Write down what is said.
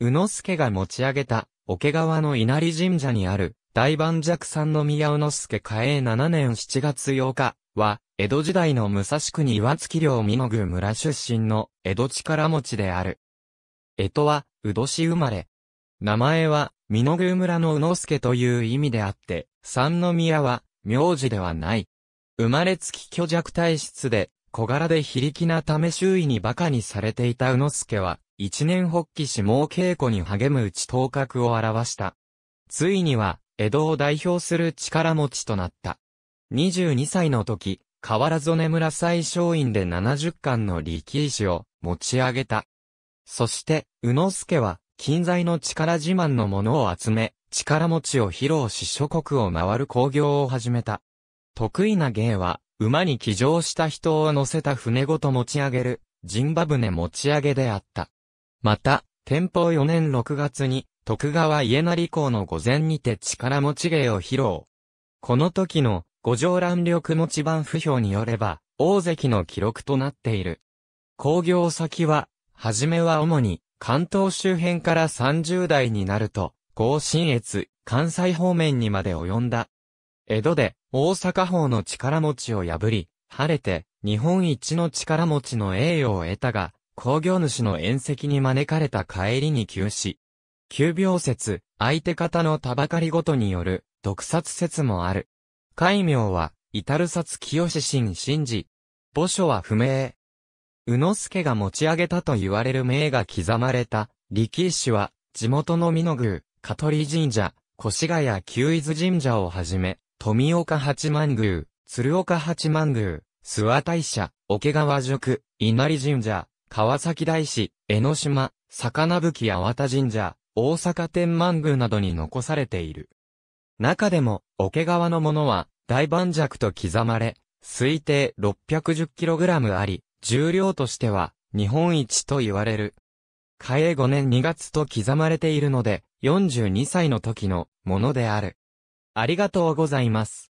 宇之助が持ち上げた、桶川の稲荷神社にある、大盤弱三の宮宇之助嘉永7年7月8日は、江戸時代の武蔵国岩月領美濃郡村出身の江戸力持ちである。江戸は、宇戸市生まれ。名前は、美濃宮村の宇之助という意味であって、三宮は、名字ではない。生まれつき虚弱体質で、小柄で非力なため周囲に馬鹿にされていた宇之助は、一年発起し猛稽古に励むうち頭角を表した。ついには、江戸を代表する力持ちとなった。22歳の時、河原曽根村最小院で70巻の力石を持ち上げた。そして、宇之助は、近在の力自慢のものを集め、力持ちを披露し諸国を回る工業を始めた。得意な芸は、馬に騎乗した人を乗せた船ごと持ち上げる、ジンバ船持ち上げであった。また、天保4年6月に、徳川家成公の御前にて力持ち芸を披露。この時の、五条乱力持ち版不評によれば、大関の記録となっている。工業先は、はじめは主に、関東周辺から30代になると、甲信越、関西方面にまで及んだ。江戸で、大阪方の力持ちを破り、晴れて、日本一の力持ちの栄誉を得たが、工業主の宴席に招かれた帰りに急死。急病説、相手方のたばかりごとによる、毒殺説もある。戒名は、至る殺清新真治。墓所は不明。宇之助が持ち上げたと言われる名が刻まれた、力石は、地元の美濃宮、香取神社、越谷旧伊豆神社をはじめ、富岡八幡宮、鶴岡八幡宮、諏訪大社、桶川塾、稲荷神社、川崎大師、江ノ島、魚吹や和田神社、大阪天満宮などに残されている。中でも、桶川のものは、大盤石と刻まれ、推定 610kg あり、重量としては、日本一と言われる。嘉永5年2月と刻まれているので、42歳の時のものである。ありがとうございます。